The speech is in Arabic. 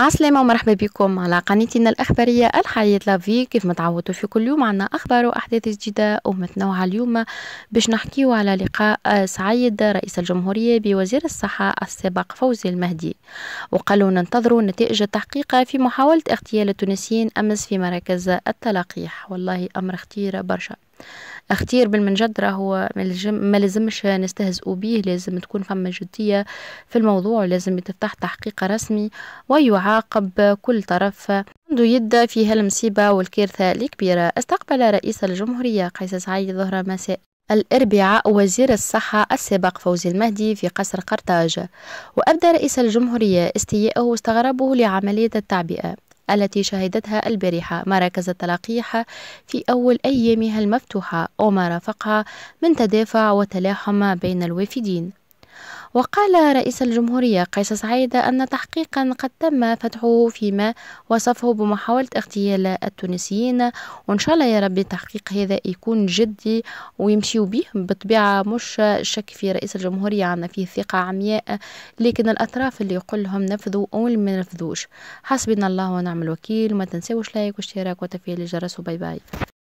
عسلامة ومرحبا بكم على قناتنا الأخبارية الحياة لافي كيف متعودوا في كل يوم عنا أخبار وأحداث جديدة ومتنوعة اليوم باش نحكيو على لقاء سعيد رئيس الجمهورية بوزير الصحة السابق فوزي المهدي وقالوا ننتظروا نتائج التحقيق في محاولة اغتيال التونسيين أمس في مراكز التلقيح والله أمر خطير برشا اختير بالمنجد راهو ما لازمش نستهزئوا بيه لازم تكون فما جدية في الموضوع لازم يتفتح تحقيق رسمي ويعاقب كل طرف عنده يد في هالمصيبة والكارثة الكبيرة استقبل رئيس الجمهورية قيس سعيد ظهر مساء الأربعاء وزير الصحة السابق فوزي المهدي في قصر قرطاج وأبدى رئيس الجمهورية استياءه واستغرابه لعملية التعبئة التي شهدتها البارحة مراكز التلقيح في أول أيامها المفتوحة وما رافقها من تدافع وتلاحم بين الوافدين وقال رئيس الجمهورية قيس سعيد أن تحقيقا قد تم فتحه فيما وصفه بمحاولة اغتيال التونسيين وإن شاء الله يا ربي تحقيق هذا يكون جدي ويمشيو به بالطبيعة مش شك في رئيس الجمهورية عنا فيه ثقة عمياء لكن الأطراف اللي يقول لهم نفذوا أو اللي ما نفذوش حسبنا الله ونعم الوكيل ما تنساوش لايك واشتراك وتفعيل الجرس وباي باي